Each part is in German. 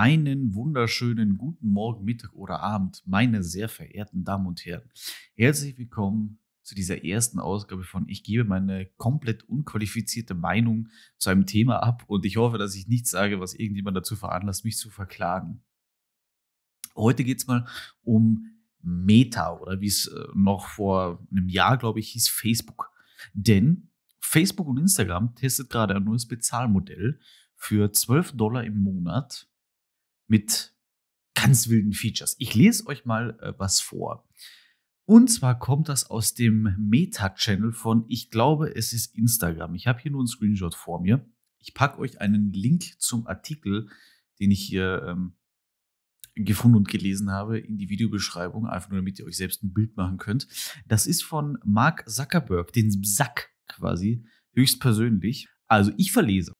Einen wunderschönen guten Morgen, Mittag oder Abend, meine sehr verehrten Damen und Herren. Herzlich willkommen zu dieser ersten Ausgabe von Ich gebe meine komplett unqualifizierte Meinung zu einem Thema ab und ich hoffe, dass ich nichts sage, was irgendjemand dazu veranlasst, mich zu verklagen. Heute geht es mal um Meta oder wie es äh, noch vor einem Jahr, glaube ich, hieß, Facebook. Denn Facebook und Instagram testet gerade ein neues Bezahlmodell für 12 Dollar im Monat mit ganz wilden Features. Ich lese euch mal äh, was vor. Und zwar kommt das aus dem Meta-Channel von, ich glaube, es ist Instagram. Ich habe hier nur einen Screenshot vor mir. Ich packe euch einen Link zum Artikel, den ich hier ähm, gefunden und gelesen habe, in die Videobeschreibung, einfach nur damit ihr euch selbst ein Bild machen könnt. Das ist von Mark Zuckerberg, den Sack quasi, höchstpersönlich. Also ich verlese.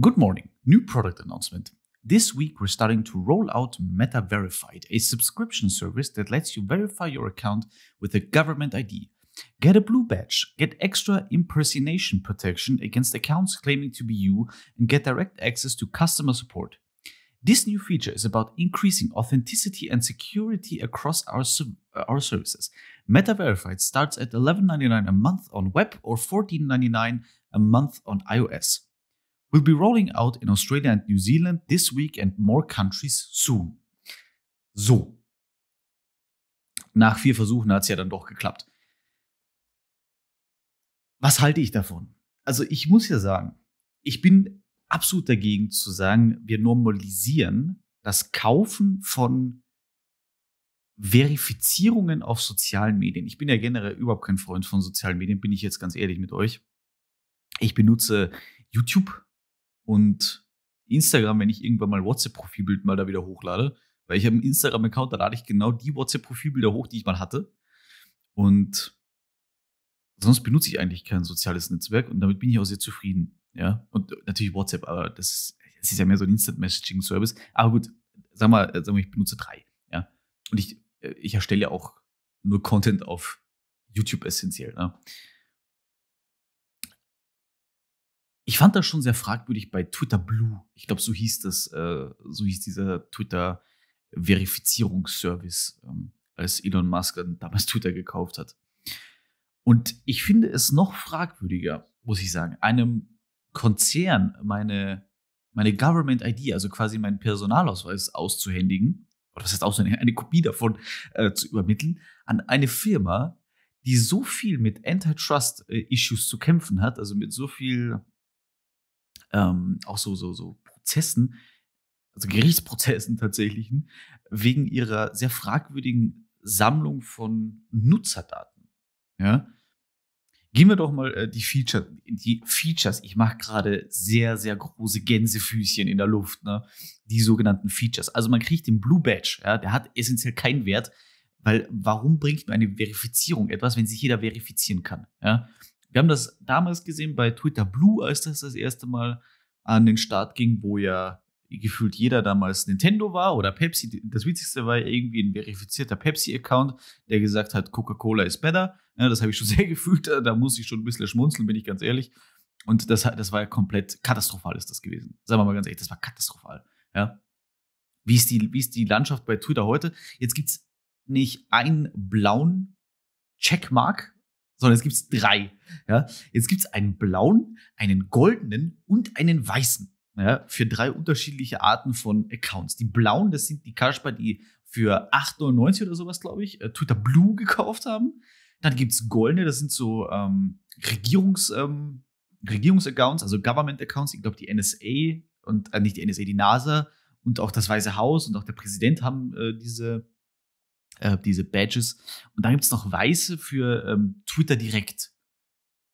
Good morning, new product announcement. This week, we're starting to roll out Meta Verified, a subscription service that lets you verify your account with a government ID. Get a blue badge, get extra impersonation protection against accounts claiming to be you, and get direct access to customer support. This new feature is about increasing authenticity and security across our, uh, our services. Meta Verified starts at $11.99 a month on web or $14.99 a month on iOS. will be rolling out in Australia and New Zealand this week and more countries soon. So. Nach vier Versuchen hat es ja dann doch geklappt. Was halte ich davon? Also ich muss ja sagen, ich bin absolut dagegen zu sagen, wir normalisieren das Kaufen von Verifizierungen auf sozialen Medien. Ich bin ja generell überhaupt kein Freund von sozialen Medien, bin ich jetzt ganz ehrlich mit euch. Ich benutze YouTube und Instagram, wenn ich irgendwann mal WhatsApp-Profilbild mal da wieder hochlade, weil ich habe einen Instagram-Account, da lade ich genau die WhatsApp-Profilbilder hoch, die ich mal hatte. Und sonst benutze ich eigentlich kein soziales Netzwerk und damit bin ich auch sehr zufrieden. Ja, und natürlich WhatsApp, aber das, das ist ja mehr so ein Instant-Messaging-Service. Aber gut, sag mal, äh, sag mal, ich benutze drei. Ja, und ich, äh, ich erstelle ja auch nur Content auf YouTube essentiell. Ne? ich fand das schon sehr fragwürdig bei Twitter Blue. Ich glaube, so hieß das, äh, so hieß dieser Twitter-Verifizierungsservice, ähm, als Elon Musk dann damals Twitter gekauft hat. Und ich finde es noch fragwürdiger, muss ich sagen, einem Konzern meine, meine Government ID, also quasi meinen Personalausweis auszuhändigen, oder was heißt auszuhändigen, eine Kopie davon äh, zu übermitteln, an eine Firma, die so viel mit Antitrust-Issues äh, zu kämpfen hat, also mit so viel ähm, auch so, so, so Prozessen, also Gerichtsprozessen tatsächlich, wegen ihrer sehr fragwürdigen Sammlung von Nutzerdaten. Ja? Gehen wir doch mal äh, die, Feature, die Features. Ich mache gerade sehr, sehr große Gänsefüßchen in der Luft. Ne? Die sogenannten Features. Also man kriegt den Blue Badge. Ja? Der hat essentiell keinen Wert, weil warum bringt mir eine Verifizierung etwas, wenn sich jeder verifizieren kann? Ja? Wir haben das damals gesehen bei Twitter Blue, als das das erste Mal an den Start ging, wo ja gefühlt jeder damals Nintendo war oder Pepsi. Das Witzigste war ja irgendwie ein verifizierter Pepsi-Account, der gesagt hat, Coca-Cola ist better. Ja, das habe ich schon sehr gefühlt. Da muss ich schon ein bisschen schmunzeln, bin ich ganz ehrlich. Und das, das war ja komplett katastrophal, ist das gewesen. Sagen wir mal ganz ehrlich, das war katastrophal. Ja. Wie ist die, wie ist die Landschaft bei Twitter heute? Jetzt gibt es nicht einen blauen Checkmark sondern es gibt drei. Ja? Jetzt gibt es einen blauen, einen goldenen und einen weißen. Ja, für drei unterschiedliche Arten von Accounts. Die blauen, das sind die Kasper, die für 8,99 oder sowas, glaube ich, äh, Twitter Blue gekauft haben. Dann gibt es goldene, das sind so ähm, Regierungs, ähm, Regierungsaccounts, also Government-Accounts. Ich glaube, die NSA und äh, nicht die NSA, die NASA und auch das Weiße Haus und auch der Präsident haben äh, diese äh, diese Badges. Und dann gibt es noch weiße für ähm, Twitter direkt.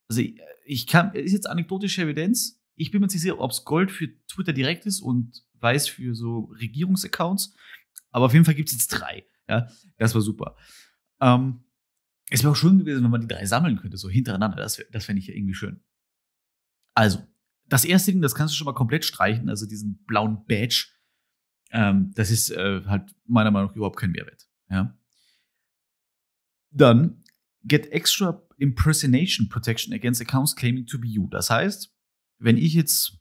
Also äh, ich, kann, ist jetzt anekdotische Evidenz. Ich bin mir nicht sicher, ob es Gold für Twitter direkt ist und weiß für so Regierungsaccounts. Aber auf jeden Fall gibt es jetzt drei. Ja, das war super. Ähm, es wäre auch schön gewesen, wenn man die drei sammeln könnte, so hintereinander. Das, das fände ich ja irgendwie schön. Also, das erste Ding, das kannst du schon mal komplett streichen, also diesen blauen Badge. Ähm, das ist äh, halt meiner Meinung nach überhaupt kein Mehrwert. Ja? Dann get extra impersonation protection against accounts claiming to be you. Das heißt, wenn ich jetzt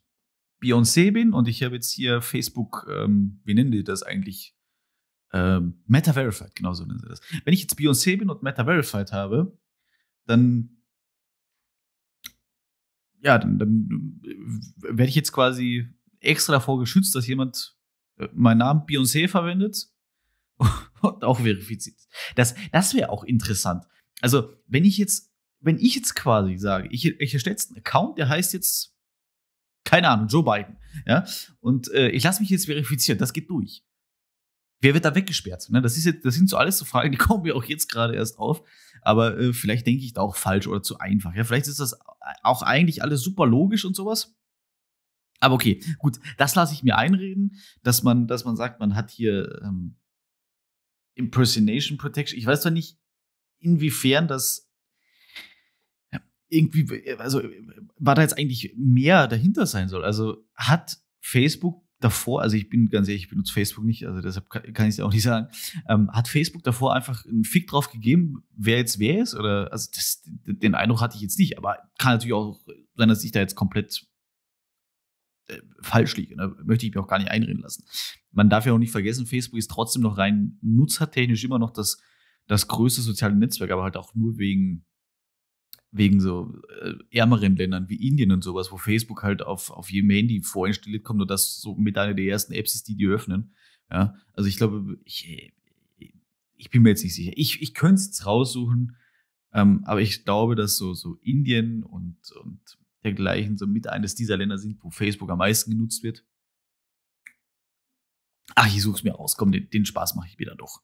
Beyoncé bin und ich habe jetzt hier Facebook, ähm, wie nennen die das eigentlich? Ähm, Meta Verified, genau so nennen sie das. Wenn ich jetzt Beyoncé bin und Meta Verified habe, dann ja, dann, dann äh, werde ich jetzt quasi extra davor geschützt, dass jemand äh, meinen Namen Beyoncé verwendet und auch verifiziert. Das, das wäre auch interessant. Also, wenn ich jetzt, wenn ich jetzt quasi sage, ich, ich erstelle jetzt einen Account, der heißt jetzt, keine Ahnung, Joe Biden, ja, und äh, ich lasse mich jetzt verifizieren, das geht durch. Wer wird da weggesperrt? Ne? Das, ist jetzt, das sind so alles so Fragen, die kommen mir auch jetzt gerade erst auf. Aber äh, vielleicht denke ich da auch falsch oder zu einfach. Ja? Vielleicht ist das auch eigentlich alles super logisch und sowas. Aber okay, gut, das lasse ich mir einreden, dass man, dass man sagt, man hat hier ähm, Impersonation Protection. Ich weiß doch nicht, inwiefern das irgendwie, also war da jetzt eigentlich mehr dahinter sein soll. Also hat Facebook davor, also ich bin ganz ehrlich, ich benutze Facebook nicht, also deshalb kann, ich es auch nicht sagen, ähm, hat Facebook davor einfach einen Fick drauf gegeben, wer jetzt wer ist? Oder also das, den Eindruck hatte ich jetzt nicht, aber kann natürlich auch sein, dass ich da jetzt komplett äh, falsch liege. Ne? Möchte ich mir auch gar nicht einreden lassen. Man darf ja auch nicht vergessen, Facebook ist trotzdem noch rein nutzertechnisch immer noch das, das größte soziale Netzwerk, aber halt auch nur wegen, wegen so äh, ärmeren Ländern wie Indien und sowas, wo Facebook halt auf, auf jedem Handy vorinstalliert kommt und das so mit einer der ersten Apps ist, die die öffnen. Ja, also ich glaube, ich, äh, ich bin mir jetzt nicht sicher. Ich, ich könnte es raussuchen, ähm, aber ich glaube, dass so, so Indien und, und dergleichen so mit eines dieser Länder sind, wo Facebook am meisten genutzt wird. Ach, ich suche es mir aus. Komm, den, den Spaß mache ich wieder doch.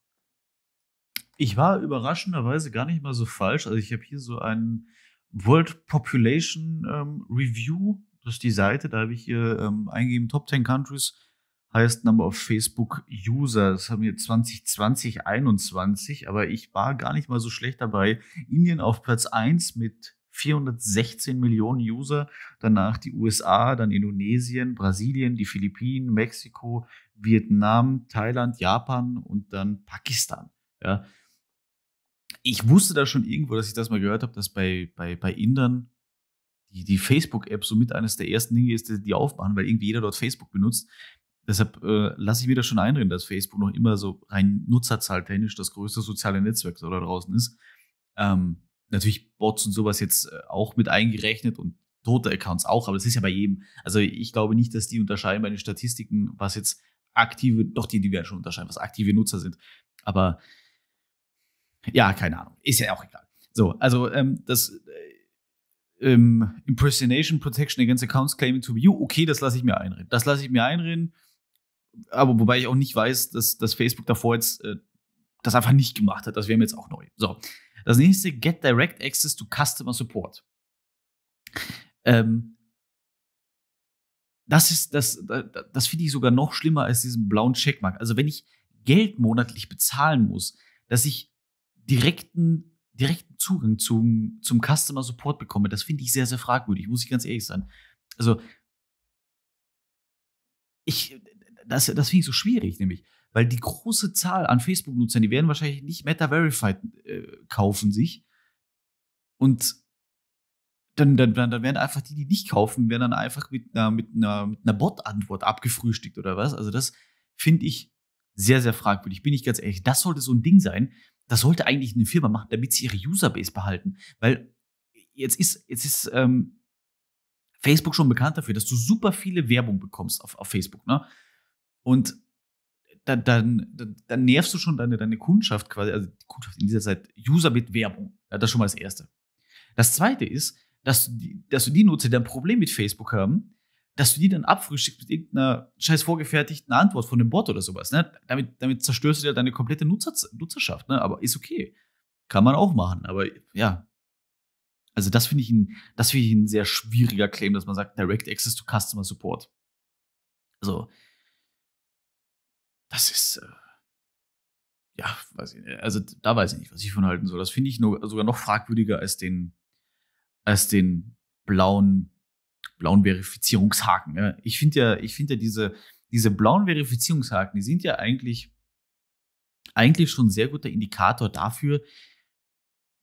Ich war überraschenderweise gar nicht mal so falsch. Also ich habe hier so ein World Population ähm, Review. Das ist die Seite, da habe ich hier ähm, eingegeben, Top 10 Countries heißt Number of Facebook User. Das haben wir 2020, 21, aber ich war gar nicht mal so schlecht dabei. Indien auf Platz 1 mit 416 Millionen User, danach die USA, dann Indonesien, Brasilien, die Philippinen, Mexiko, Vietnam, Thailand, Japan und dann Pakistan. Ja. Ich wusste da schon irgendwo, dass ich das mal gehört habe, dass bei, bei, bei Indern die, die Facebook-App somit eines der ersten Dinge ist, die, die aufmachen, weil irgendwie jeder dort Facebook benutzt. Deshalb äh, lasse ich mir das schon einreden, dass Facebook noch immer so rein nutzerzahltechnisch das größte soziale Netzwerk so da draußen ist. Ähm, natürlich Bots und sowas jetzt äh, auch mit eingerechnet und tote Accounts auch, aber das ist ja bei jedem. Also ich glaube nicht, dass die unterscheiden bei den Statistiken, was jetzt aktive, doch die, die werden schon unterscheiden, was aktive Nutzer sind. Aber ja, keine Ahnung. Ist ja auch egal. So, also ähm, das äh, ähm, Impersonation Protection Against Accounts Claiming to View, okay, das lasse ich mir einreden. Das lasse ich mir einreden. Aber wobei ich auch nicht weiß, dass, dass Facebook davor jetzt äh, das einfach nicht gemacht hat. Das wäre mir jetzt auch neu. So, das nächste, get direct access to customer support. Ähm, das ist, das, das finde ich sogar noch schlimmer als diesen blauen Checkmark. Also wenn ich Geld monatlich bezahlen muss, dass ich direkten, direkten Zugang zum, zum Customer Support bekomme, das finde ich sehr, sehr fragwürdig, muss ich ganz ehrlich sein. Also ich, das, das finde ich so schwierig, nämlich weil die große Zahl an Facebook-Nutzern, die werden wahrscheinlich nicht Meta Verified äh, kaufen sich. Und dann, dann, dann werden einfach die, die nicht kaufen, werden dann einfach mit einer, mit einer, mit einer Bot-Antwort abgefrühstückt oder was. Also das finde ich sehr, sehr fragwürdig. Bin ich ganz ehrlich. Das sollte so ein Ding sein. Das sollte eigentlich eine Firma machen, damit sie ihre Userbase behalten. Weil jetzt ist, jetzt ist ähm, Facebook schon bekannt dafür, dass du super viele Werbung bekommst auf, auf Facebook. Ne? Und dann, dann, dann nervst du schon deine, deine Kundschaft quasi, also die Kundschaft in dieser Zeit, User mit Werbung. Ja, das ist schon mal das Erste. Das Zweite ist, dass du die, dass du die Nutzer, die ein Problem mit Facebook haben, dass du die dann abfrühstückst mit irgendeiner scheiß vorgefertigten Antwort von einem Bot oder sowas. Ne? Damit, damit zerstörst du ja deine komplette Nutzer, Nutzerschaft, ne? aber ist okay. Kann man auch machen, aber ja. Also das finde ich, ein, das find ich ein sehr schwieriger Claim, dass man sagt, Direct Access to Customer Support. Also das ist, äh, ja, weiß ich nicht, also da weiß ich nicht, was ich von halten soll. Das finde ich nur, sogar noch fragwürdiger als den, als den blauen, blauen Verifizierungshaken. Ja. Ich finde ja, ich finde ja diese, diese blauen Verifizierungshaken, die sind ja eigentlich, eigentlich schon ein sehr guter Indikator dafür,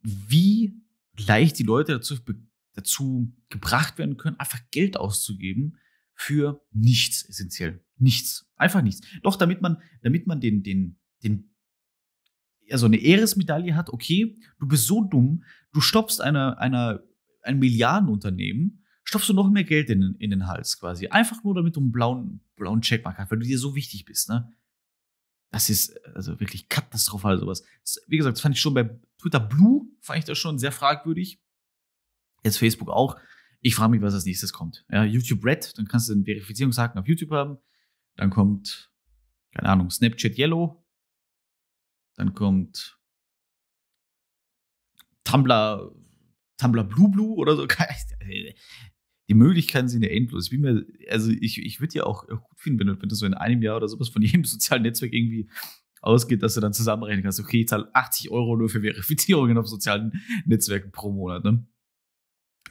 wie leicht die Leute dazu, dazu gebracht werden können, einfach Geld auszugeben, für nichts essentiell. Nichts. Einfach nichts. Doch damit man, damit man den, den, den, also eine Ehresmedaille hat, okay, du bist so dumm, du stoppst einer, einer, ein Milliardenunternehmen, stopfst du noch mehr Geld in, in den Hals quasi. Einfach nur, damit du einen blauen, blauen Checkmark hast, weil du dir so wichtig bist, ne? Das ist also wirklich katastrophal, sowas. wie gesagt, das fand ich schon bei Twitter Blue, fand ich das schon sehr fragwürdig. Jetzt Facebook auch. Ich frage mich, was als nächstes kommt. Ja, YouTube Red, dann kannst du den Verifizierungshaken auf YouTube haben. Dann kommt, keine Ahnung, Snapchat Yellow. Dann kommt Tumblr, Tumblr Blue Blue oder so. Die Möglichkeiten sind ja endlos. Ich also ich, ich würde ja auch, auch, gut finden, wenn du, wenn du so in einem Jahr oder sowas von jedem sozialen Netzwerk irgendwie ausgeht, dass du dann zusammenrechnen kannst, okay, ich zahle 80 Euro nur für Verifizierungen auf sozialen Netzwerken pro Monat. Ne?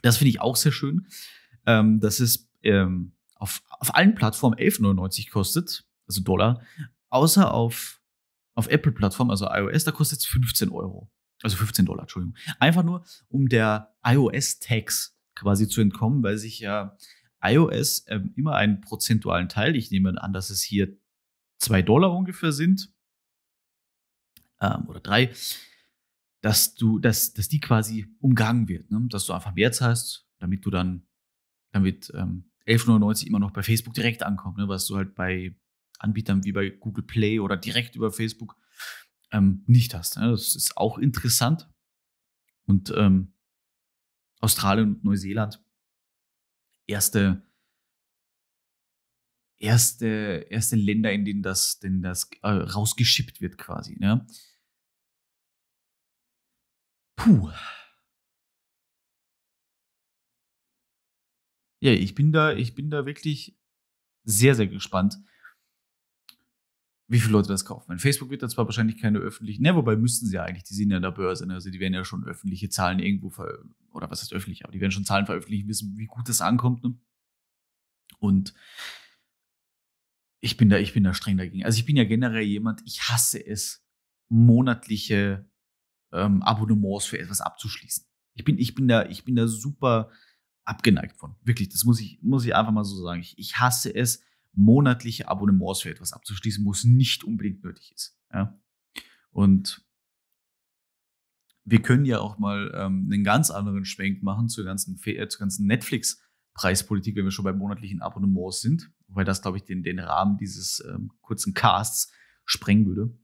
Das finde ich auch sehr schön. Ähm, das ist ähm, auf, auf allen Plattformen 11,99 kostet, also Dollar, außer auf, auf Apple-Plattformen, also iOS, da kostet es 15 Euro. Also 15 Dollar, Entschuldigung. Einfach nur, um der ios tags quasi zu entkommen, weil sich ja iOS ähm, immer einen prozentualen Teil, ich nehme an, dass es hier 2 Dollar ungefähr sind, ähm, oder 3, dass du, dass, dass die quasi umgangen wird, ne? dass du einfach mehr zahlst, damit du dann, damit ähm, 11,99 immer noch bei Facebook direkt ankommt, ne? was du halt bei Anbietern wie bei Google Play oder direkt über Facebook ähm, nicht hast. Ne? Das ist auch interessant. Und ähm, Australien und Neuseeland erste erste erste Länder, in denen das, denen das äh, rausgeschippt wird quasi. Ne? Puh. Ja, ich bin da, ich bin da wirklich sehr, sehr gespannt, wie viele Leute das kaufen. Wenn Facebook wird da zwar wahrscheinlich keine öffentlichen, ne, wobei müssten sie ja eigentlich, die sind ja in der Börse, ne? also die werden ja schon öffentliche Zahlen irgendwo ver, oder was heißt öffentlich, aber die werden schon Zahlen veröffentlichen, wissen, wie gut das ankommt, ne? Und ich bin da, ich bin da streng dagegen. Also ich bin ja generell jemand, ich hasse es, monatliche ähm, Abonnements für etwas abzuschließen. Ich bin, ich bin da, ich bin da super abgeneigt von. Wirklich, das muss ich, muss ich einfach mal so sagen. Ich, ich hasse es, monatliche Abonnements für etwas abzuschließen, wo es nicht unbedingt nötig ist. Ja? Und wir können ja auch mal ähm, einen ganz anderen Schwenk machen zur ganzen, äh, zur ganzen Netflix-Preispolitik, wenn wir schon bei monatlichen Abonnements sind, weil das, glaube ich, den, den Rahmen dieses ähm, kurzen Casts sprengen würde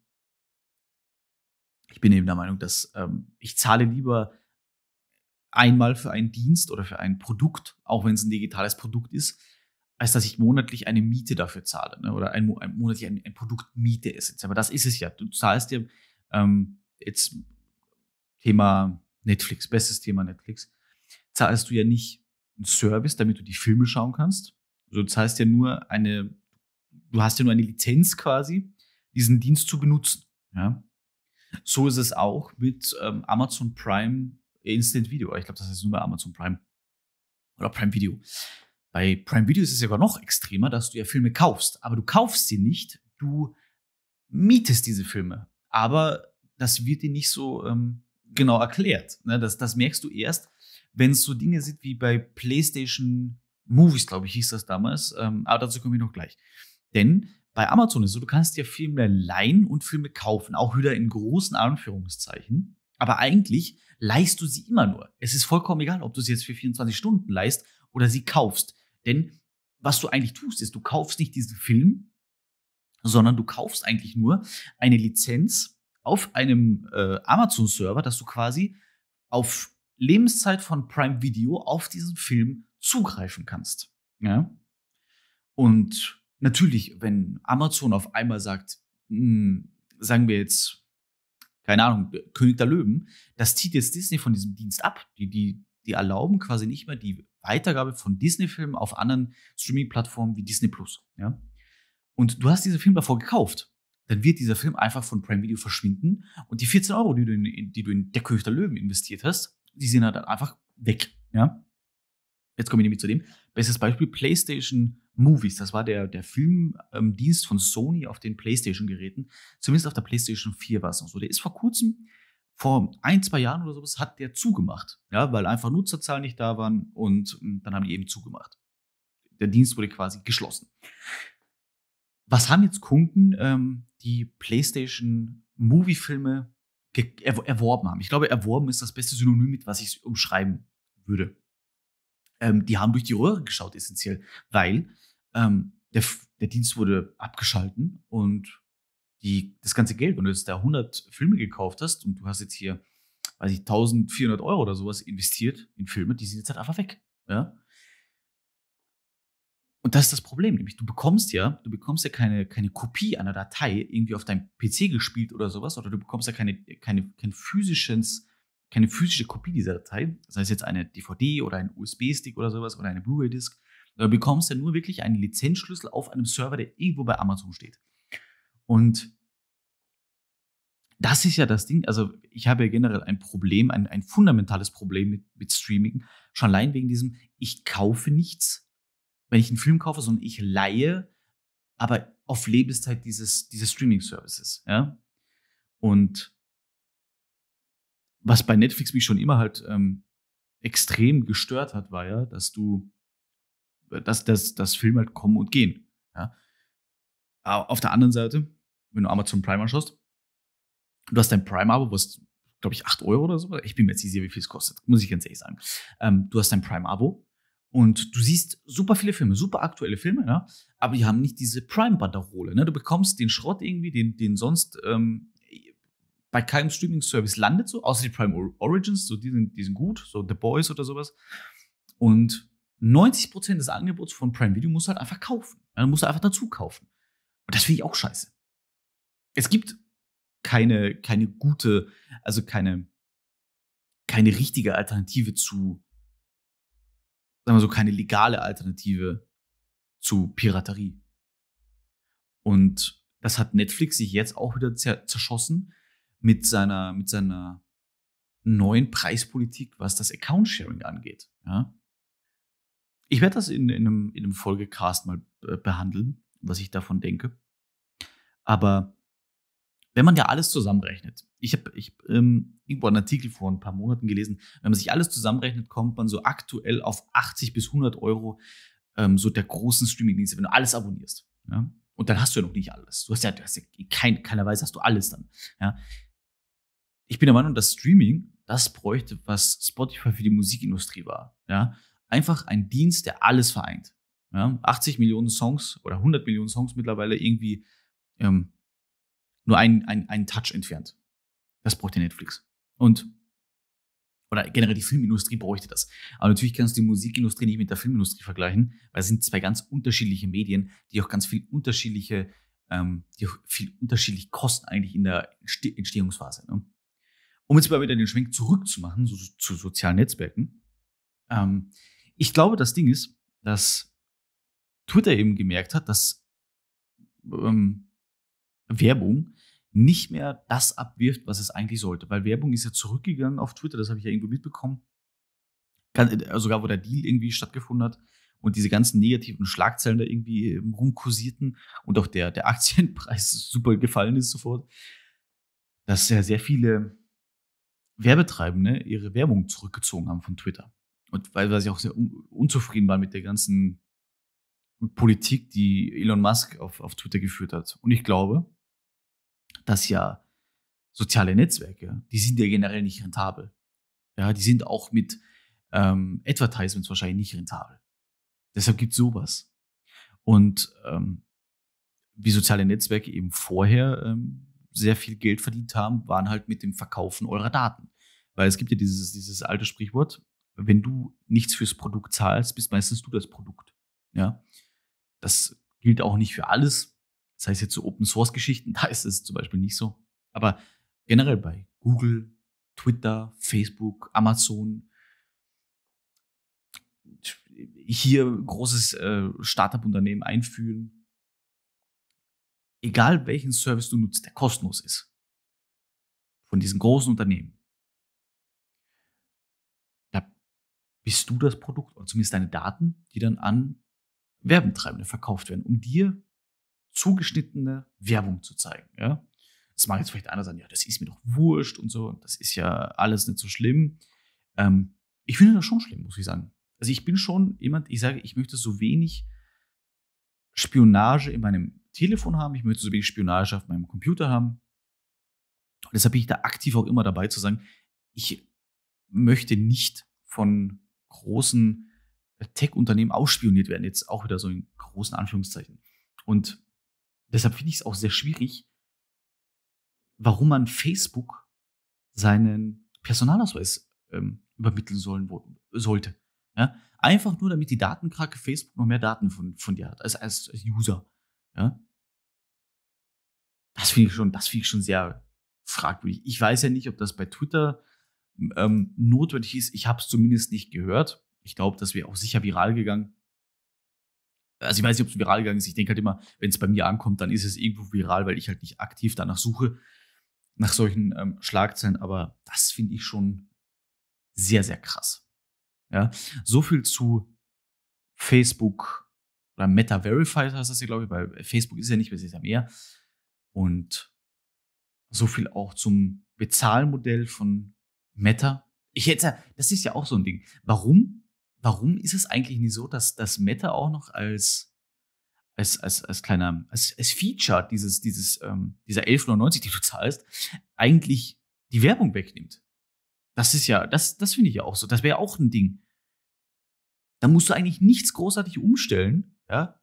ich bin eben der Meinung, dass ähm, ich zahle lieber einmal für einen Dienst oder für ein Produkt, auch wenn es ein digitales Produkt ist, als dass ich monatlich eine Miete dafür zahle ne? oder ein, ein, monatlich ein, ein Produkt miete ist jetzt. Aber das ist es ja. Du zahlst dir ähm, jetzt Thema Netflix, bestes Thema Netflix, zahlst du ja nicht einen Service, damit du die Filme schauen kannst. Also du zahlst ja nur eine, du hast ja nur eine Lizenz quasi, diesen Dienst zu benutzen. Ja? So ist es auch mit ähm, Amazon Prime Instant Video. Ich glaube, das heißt nur bei Amazon Prime oder Prime Video. Bei Prime Video ist es sogar noch extremer, dass du ja Filme kaufst, aber du kaufst sie nicht, du mietest diese Filme. Aber das wird dir nicht so ähm, genau erklärt. Ne? Das, das merkst du erst, wenn es so Dinge sind wie bei PlayStation Movies, glaube ich, hieß das damals. Ähm, aber dazu komme ich noch gleich. Denn bei Amazon ist so, du kannst dir viel mehr leihen und Filme kaufen, auch wieder in großen Anführungszeichen. Aber eigentlich leihst du sie immer nur. Es ist vollkommen egal, ob du sie jetzt für 24 Stunden leihst oder sie kaufst. Denn was du eigentlich tust, ist, du kaufst nicht diesen Film, sondern du kaufst eigentlich nur eine Lizenz auf einem äh, Amazon-Server, dass du quasi auf Lebenszeit von Prime Video auf diesen Film zugreifen kannst. Ja? Und natürlich, wenn Amazon auf einmal sagt, mh, hm, sagen wir jetzt, keine Ahnung, äh, König der Löwen, das zieht jetzt Disney von diesem Dienst ab. Die, die, die erlauben quasi nicht mehr die Weitergabe von Disney-Filmen auf anderen Streaming-Plattformen wie Disney Plus. Ja? Und du hast diesen Film davor gekauft. Dann wird dieser Film einfach von Prime Video verschwinden und die 14 Euro, die du in, die du in Der König der Löwen investiert hast, die sind dann einfach weg. Ja? Jetzt komme ich nämlich zu dem. Bestes Beispiel: PlayStation Movies. Das war der, der Filmdienst ähm, von Sony auf den PlayStation-Geräten. Zumindest auf der PlayStation 4 war es noch so. Der ist vor kurzem, vor ein, zwei Jahren oder sowas, hat der zugemacht. Ja, weil einfach Nutzerzahlen nicht da waren und ähm, dann haben die eben zugemacht. Der Dienst wurde quasi geschlossen. Was haben jetzt Kunden, ähm, die PlayStation Movie-Filme erworben haben? Ich glaube, erworben ist das beste Synonym, mit was ich umschreiben würde ähm, die haben durch die Röhre geschaut, essentiell, weil ähm, der, der, Dienst wurde abgeschalten und die, das ganze Geld, wenn du jetzt da 100 Filme gekauft hast und du hast jetzt hier, weiß ich, 1400 Euro oder sowas investiert in Filme, die sind jetzt halt einfach weg. Ja? Und das ist das Problem, nämlich du bekommst ja, du bekommst ja keine, keine Kopie einer Datei irgendwie auf deinem PC gespielt oder sowas, oder du bekommst ja keine, keine, kein physisches keine physische Kopie dieser Datei, sei es jetzt eine DVD oder ein USB-Stick oder sowas oder eine Blu-ray-Disc, du bekommst dann nur wirklich einen Lizenzschlüssel auf einem Server, der irgendwo bei Amazon steht. Und das ist ja das Ding. Also, ich habe ja generell ein Problem, ein, ein fundamentales Problem mit, mit Streaming. Schon allein wegen diesem, ich kaufe nichts, wenn ich einen Film kaufe, sondern ich leihe, aber auf Lebenszeit dieses, dieses Streaming-Services. Ja? Und was bei Netflix mich schon immer halt ähm, extrem gestört hat, war ja, dass du, äh, dass das, das Film halt kommen und gehen. Ja. Aber auf der anderen Seite, wenn du Amazon Prime anschaust, du hast dein Prime-Abo, was, glaube ich, 8 Euro oder so, ich bin mir jetzt nicht sicher, wie viel es kostet, muss ich ganz ehrlich sagen. Ähm, du hast dein Prime-Abo und du siehst super viele Filme, super aktuelle Filme, ja, aber die haben nicht diese Prime-Banderole. Ne? Du bekommst den Schrott irgendwie, den, den sonst ähm, bei keinem Streaming-Service landet, so, außer die Prime Origins, so die sind, die sind gut, so The Boys oder sowas. Und 90% des Angebots von Prime Video musst du halt einfach kaufen. Dann musst du einfach dazu kaufen. Und das finde ich auch scheiße. Es gibt keine, keine gute, also keine, keine richtige Alternative zu, sagen wir so, keine legale Alternative zu Piraterie. Und das hat Netflix sich jetzt auch wieder zerschossen, mit seiner, mit seiner neuen Preispolitik, was das Account-Sharing angeht. Ja? Ich werde das in, in, einem, in einem Folgecast mal äh, behandeln, was ich davon denke. Aber wenn man ja alles zusammenrechnet, ich habe ich, ähm, irgendwo einen Artikel vor ein paar Monaten gelesen, wenn man sich alles zusammenrechnet, kommt man so aktuell auf 80 bis 100 Euro ähm, so der großen Streamingdienste, wenn du alles abonnierst. Ja? Und dann hast du ja noch nicht alles. Du hast ja, du hast ja kein, keinerweise hast du alles dann. Ja? ich bin der Meinung, dass Streaming das bräuchte, was Spotify für die Musikindustrie war. Ja? Einfach ein Dienst, der alles vereint. Ja? 80 Millionen Songs oder 100 Millionen Songs mittlerweile irgendwie ähm, nur einen ein Touch entfernt. Das bräuchte Netflix. Und oder generell die Filmindustrie bräuchte das. Aber natürlich kannst du die Musikindustrie nicht mit der Filmindustrie vergleichen, weil es sind zwei ganz unterschiedliche Medien, die auch ganz viel unterschiedliche, ähm, die auch viel unterschiedlich kosten eigentlich in der Entstehungsphase. Ne? um jetzt mal wieder den Schwenk zurückzumachen so, zu sozialen Netzwerken. Ähm, ich glaube, das Ding ist, dass Twitter eben gemerkt hat, dass ähm, Werbung nicht mehr das abwirft, was es eigentlich sollte. Weil Werbung ist ja zurückgegangen auf Twitter, das habe ich ja irgendwo mitbekommen. Kann, äh, sogar wo der Deal irgendwie stattgefunden hat und diese ganzen negativen Schlagzeilen da irgendwie ähm, rumkursierten und auch der, der Aktienpreis super gefallen ist sofort, dass ja sehr viele Werbetreibende ihre Werbung zurückgezogen haben von Twitter. Und weil, weil sie auch sehr un unzufrieden waren mit der ganzen Politik, die Elon Musk auf, auf Twitter geführt hat. Und ich glaube, dass ja soziale Netzwerke, die sind ja generell nicht rentabel. Ja, die sind auch mit ähm, Advertisements wahrscheinlich nicht rentabel. Deshalb gibt es sowas. Und ähm, wie soziale Netzwerke eben vorher ähm, sehr viel Geld verdient haben, waren halt mit dem Verkaufen eurer Daten. Weil es gibt ja dieses, dieses alte Sprichwort, wenn du nichts fürs Produkt zahlst, bist meistens du das Produkt. Ja? Das gilt auch nicht für alles. Das heißt jetzt so Open-Source-Geschichten, da ist es zum Beispiel nicht so. Aber generell bei Google, Twitter, Facebook, Amazon, hier großes äh, Startup-Unternehmen einführen, egal welchen Service du nutzt, der kostenlos ist. Von diesen großen Unternehmen. Da bist du das Produkt oder zumindest deine Daten, die dann an Werbentreibende verkauft werden, um dir zugeschnittene Werbung zu zeigen. Ja? Das mag jetzt vielleicht einer sagen, ja, das ist mir doch wurscht und so, das ist ja alles nicht so schlimm. Ähm, ich finde das schon schlimm, muss ich sagen. Also ich bin schon jemand, ich sage, ich möchte so wenig Spionage in meinem Telefon haben, ich möchte so wenig Spionage auf meinem Computer haben. Und deshalb bin ich da aktiv auch immer dabei zu sagen, ich möchte nicht von großen äh, Tech-Unternehmen ausspioniert werden. Jetzt auch wieder so in großen Anführungszeichen. Und deshalb finde ich es auch sehr schwierig, warum man Facebook seinen Personalausweis ähm, übermitteln sollen, wo, sollte. Ja? Einfach nur, damit die Datenkrake Facebook noch mehr Daten von, von dir hat, als, als User. Ja? Das finde ich schon, das finde ich schon sehr fragwürdig. Ich weiß ja nicht, ob das bei Twitter ähm, notwendig ist. Ich habe es zumindest nicht gehört. Ich glaube, das wäre auch sicher viral gegangen. Also ich weiß nicht, ob es viral gegangen ist. Ich denke halt immer, wenn es bei mir ankommt, dann ist es irgendwo viral, weil ich halt nicht aktiv danach suche, nach solchen ähm, Schlagzeilen. Aber das finde ich schon sehr, sehr krass. Ja, so viel zu Facebook oder Meta Verified heißt das hier, glaube ich, weil Facebook ist ja nicht mehr, es ist ja mehr. Und so viel auch zum Bezahlmodell von Meta. Ich hätte, das ist ja auch so ein Ding. Warum, warum ist es eigentlich nicht so, dass, dass Meta auch noch als, als, als, als kleiner, als, als Feature dieses, dieses, ähm, dieser 11,99, die du zahlst, eigentlich die Werbung wegnimmt? Das ist ja, das, das finde ich ja auch so. Das wäre auch ein Ding. Da musst du eigentlich nichts großartig umstellen, ja.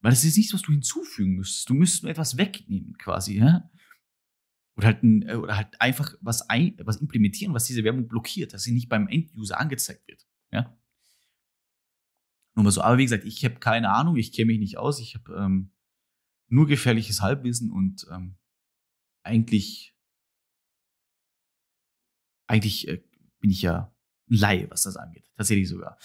Weil das ist nichts, was du hinzufügen müsstest. Du müsstest nur etwas wegnehmen, quasi, ja. Oder halt, ein, äh, oder halt einfach was, ein, was implementieren, was diese Werbung blockiert, dass sie nicht beim End-User angezeigt wird. Ja? Nur mal so. Aber wie gesagt, ich habe keine Ahnung, ich kenne mich nicht aus, ich habe ähm, nur gefährliches Halbwissen und ähm, eigentlich, eigentlich äh, bin ich ja ein Laie, was das angeht. Tatsächlich sogar.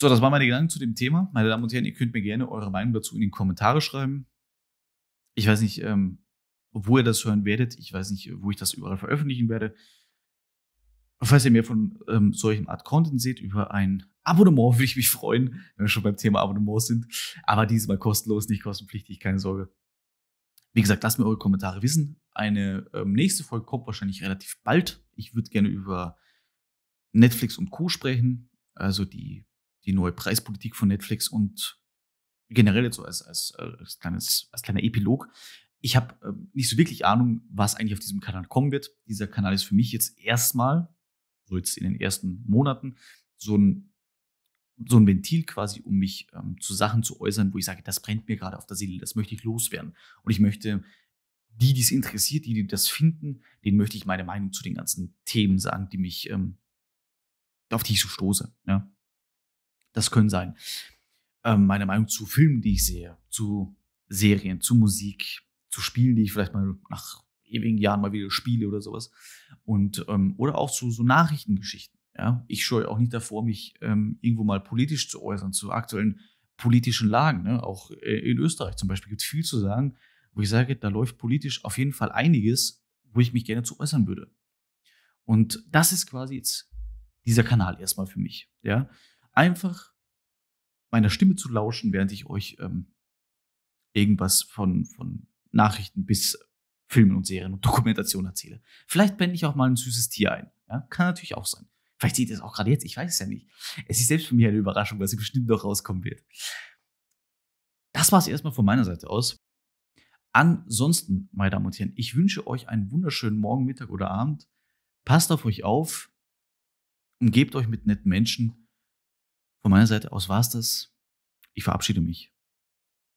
So, das waren meine Gedanken zu dem Thema. Meine Damen und Herren, ihr könnt mir gerne eure Meinung dazu in die Kommentare schreiben. Ich weiß nicht, ähm, wo ihr das hören werdet. Ich weiß nicht, wo ich das überall veröffentlichen werde. Falls ihr mehr von ähm, solchem Art Content seht, über ein Abonnement würde ich mich freuen, wenn wir schon beim Thema Abonnements sind. Aber diesmal kostenlos, nicht kostenpflichtig, keine Sorge. Wie gesagt, lasst mir eure Kommentare wissen. Eine ähm, nächste Folge kommt wahrscheinlich relativ bald. Ich würde gerne über Netflix und Co. sprechen, also die die neue Preispolitik von Netflix und generell jetzt so als, als, als, kleines, als kleiner Epilog. Ich habe ähm, nicht so wirklich Ahnung, was eigentlich auf diesem Kanal kommen wird. Dieser Kanal ist für mich jetzt erstmal, so jetzt in den ersten Monaten, so ein, so ein Ventil quasi, um mich ähm, zu Sachen zu äußern, wo ich sage, das brennt mir gerade auf der Seele, das möchte ich loswerden. Und ich möchte die, die es interessiert, die, die das finden, denen möchte ich meine Meinung zu den ganzen Themen sagen, die mich, ähm, auf die ich so stoße. Ja. Das können sein. Ähm, meine Meinung zu Filmen, die ich sehe, zu Serien, zu Musik, zu Spielen, die ich vielleicht mal nach ewigen Jahren mal wieder spiele oder sowas. Und, ähm, oder auch zu so Nachrichtengeschichten. Ja? Ich scheue auch nicht davor, mich ähm, irgendwo mal politisch zu äußern, zu aktuellen politischen Lagen. Ne? Auch äh, in Österreich zum Beispiel gibt es viel zu sagen, wo ich sage, da läuft politisch auf jeden Fall einiges, wo ich mich gerne zu äußern würde. Und das ist quasi jetzt dieser Kanal erstmal für mich. Ja? einfach meiner Stimme zu lauschen, während ich euch ähm, irgendwas von, von Nachrichten bis Filmen und Serien und Dokumentation erzähle. Vielleicht blende ich auch mal ein süßes Tier ein. Ja? Kann natürlich auch sein. Vielleicht seht ihr es auch gerade jetzt, ich weiß es ja nicht. Es ist selbst für mich eine Überraschung, weil sie bestimmt noch rauskommen wird. Das war es erstmal von meiner Seite aus. Ansonsten, meine Damen und Herren, ich wünsche euch einen wunderschönen Morgen, Mittag oder Abend. Passt auf euch auf, umgebt euch mit netten Menschen von meiner Seite aus war es das. Ich verabschiede mich.